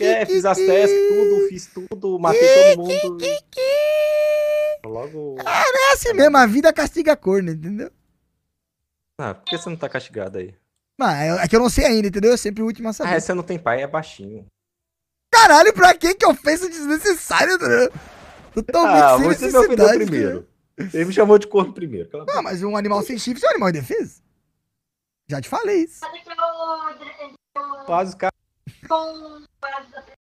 é, fiz as tasks, tudo, fiz tudo, matei todo mundo. Logo. Cara, é assim mesmo, a vida castiga a corno, entendeu? Ah, por que você não tá castigado aí? Ah, é que eu não sei ainda, entendeu? Eu sempre o último a ah, é, saber. Ah, você não tem pai, é baixinho. Caralho, pra que que ofensa desnecessária, entendeu? tão ah, sem você me ofendeu é primeiro. Ele me chamou de corno primeiro. Não, mas um animal sem chifres é um animal indefeso. Já te falei isso. Quase o cara com as